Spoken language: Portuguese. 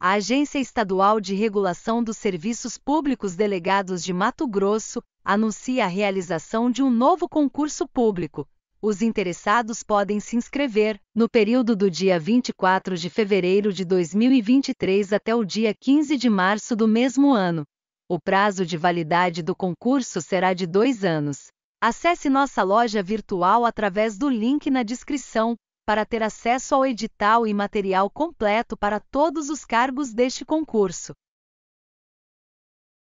a Agência Estadual de Regulação dos Serviços Públicos Delegados de Mato Grosso anuncia a realização de um novo concurso público. Os interessados podem se inscrever no período do dia 24 de fevereiro de 2023 até o dia 15 de março do mesmo ano. O prazo de validade do concurso será de dois anos. Acesse nossa loja virtual através do link na descrição para ter acesso ao edital e material completo para todos os cargos deste concurso.